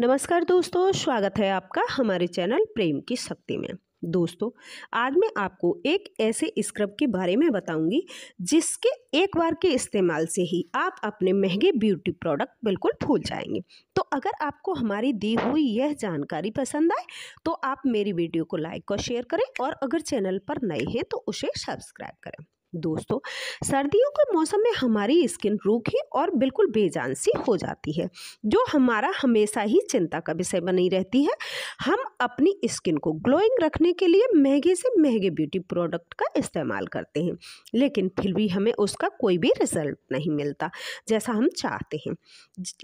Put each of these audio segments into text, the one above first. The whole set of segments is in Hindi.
नमस्कार दोस्तों स्वागत है आपका हमारे चैनल प्रेम की शक्ति में दोस्तों आज मैं आपको एक ऐसे स्क्रब के बारे में बताऊंगी जिसके एक बार के इस्तेमाल से ही आप अपने महंगे ब्यूटी प्रोडक्ट बिल्कुल भूल जाएंगे तो अगर आपको हमारी दी हुई यह जानकारी पसंद आए तो आप मेरी वीडियो को लाइक और शेयर करें और अगर चैनल पर नए हैं तो उसे सब्सक्राइब करें दोस्तों सर्दियों के मौसम में हमारी स्किन रूखी और बिल्कुल बेजान सी हो जाती है जो हमारा हमेशा ही चिंता का विषय बनी रहती है हम अपनी स्किन को ग्लोइंग रखने के लिए महंगे से महंगे ब्यूटी प्रोडक्ट का इस्तेमाल करते हैं लेकिन फिर भी हमें उसका कोई भी रिजल्ट नहीं मिलता जैसा हम चाहते हैं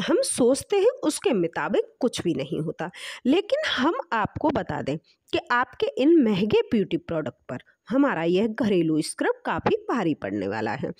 हम सोचते हैं उसके मुताबिक कुछ भी नहीं होता लेकिन हम आपको बता दें कि आपके इन महंगे ब्यूटी प्रोडक्ट पर हमारा यह घरेलू स्क्रब काफ़ी भारी पड़ने वाला है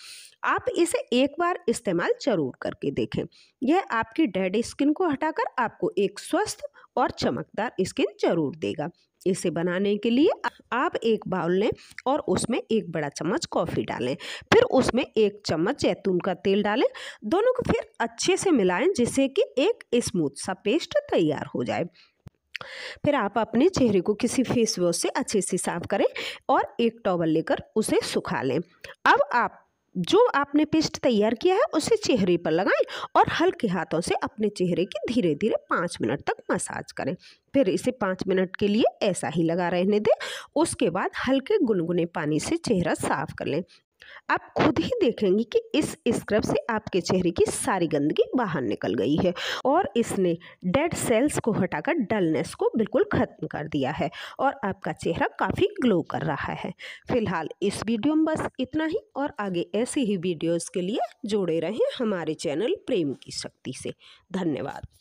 आप इसे एक बार इस्तेमाल जरूर करके देखें यह आपकी डेड स्किन को हटाकर आपको एक स्वस्थ और चमकदार स्किन जरूर देगा इसे बनाने के लिए आप एक बाउल लें और उसमें एक बड़ा चम्मच कॉफ़ी डालें फिर उसमें एक चम्मच जैतून का तेल डालें दोनों को फिर अच्छे से मिलाएं जिससे कि एक स्मूथ सा पेस्ट तैयार हो जाए फिर आप अपने चेहरे को किसी फेस वॉश से अच्छे से साफ करें और एक टॉवल लेकर उसे सुखा लें अब आप जो आपने पेस्ट तैयार किया है उसे चेहरे पर लगाएं और हल्के हाथों से अपने चेहरे की धीरे धीरे पाँच मिनट तक मसाज करें फिर इसे पाँच मिनट के लिए ऐसा ही लगा रहने दें उसके बाद हल्के गुनगुने पानी से चेहरा साफ कर लें आप खुद ही देखेंगे कि इस स्क्रब से आपके चेहरे की सारी गंदगी बाहर निकल गई है और इसने डेड सेल्स को हटाकर डलनेस को बिल्कुल ख़त्म कर दिया है और आपका चेहरा काफ़ी ग्लो कर रहा है फिलहाल इस वीडियो में बस इतना ही और आगे ऐसे ही वीडियोज़ के लिए जुड़े रहें हमारे चैनल प्रेम की शक्ति से धन्यवाद